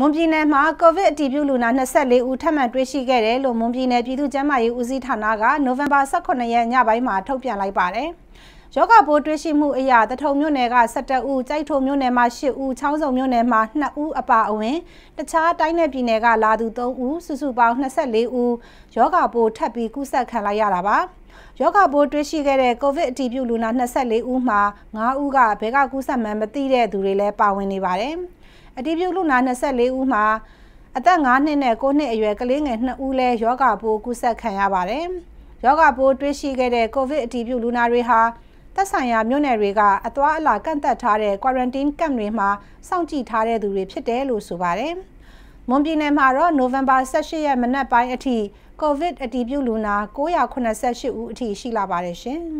မွန်ပြည်နယ်မှာကိုဗစ်အတည်ပြုလူနာ24ဦးထပ်မံတွေ့ရှိခဲ့တယ်လို့မွန်ပြည်နယ်ပြည်သူ့ကျန်းမာရေးဦးစီးဌာနကနိုဝင်ဘာ18ရက်ညပိုင်းမှာထုတ်ပြန်လိုက်ပါတယ်။ယောဂဘိုးတွေ့ရှိမှုအရာတထုံမြို့နယ်က17ဦး၊ကြိုက်ထုံမြို့နယ်မှာ10ဦး၊ချောင်းစုံမြို့နယ်မှာ2ဦးအပါအဝင်တခြားတိုင်းနယ်ပြည်နယ်ကလာသူ3ဦးစုစုပေါင်း24ဦးယောဂဘိုးထပ်ပြီးကူးစက်ခံလိုက်ရတာပါ။ယောဂဘိုးတွေ့ရှိခဲ့တဲ့ကိုဗစ်အတည်ပြုလူနာ24ဦးမှာ9ဦးကဘဲကကူးစက်မှန်းမသိတဲ့သူတွေလည်းပါဝင်နေပါတယ်။အတည်ပြုလူနာ24ဦးမှာအသက်9နှစ်နဲ့9နှစ်အရွယ်ကလေးငယ်2ဦးလဲယောဂပိုးကူးစက်ခံရပါတယ်။ယောဂပိုးတွေ့ရှိခဲ့တဲ့ကိုဗစ်အတည်ပြုလူနာတွေဟာသက်ဆိုင်ရာမြို့နယ်တွေကအသွာအလာကန့်သက်ထားတဲ့ quarantine camp တွေမှာစောင့်ကြည့်ထားတဲ့သူတွေဖြစ်တယ်လို့ဆိုပါတယ်။မွန်ပြည်နယ်မှာတော့ November 18ရက်မနက်ပိုင်းအထိ COVID အတည်ပြုလူနာ988ဦးအထိရှိလာပါတယ်ရှင်။